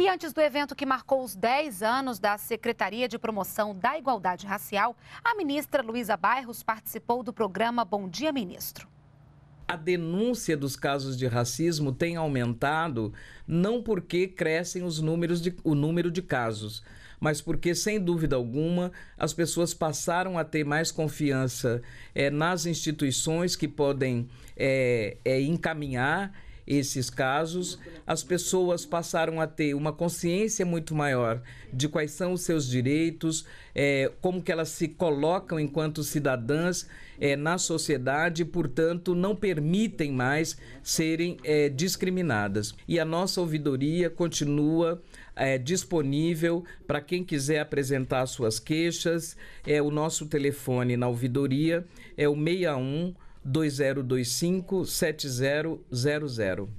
E antes do evento que marcou os 10 anos da Secretaria de Promoção da Igualdade Racial, a ministra Luísa Bairros participou do programa Bom Dia Ministro. A denúncia dos casos de racismo tem aumentado não porque crescem os números de, o número de casos, mas porque, sem dúvida alguma, as pessoas passaram a ter mais confiança é, nas instituições que podem é, é, encaminhar esses casos, as pessoas passaram a ter uma consciência muito maior de quais são os seus direitos, é, como que elas se colocam enquanto cidadãs é, na sociedade, e, portanto, não permitem mais serem é, discriminadas. E a nossa ouvidoria continua é, disponível para quem quiser apresentar suas queixas. É o nosso telefone na ouvidoria é o 61 2025 7000.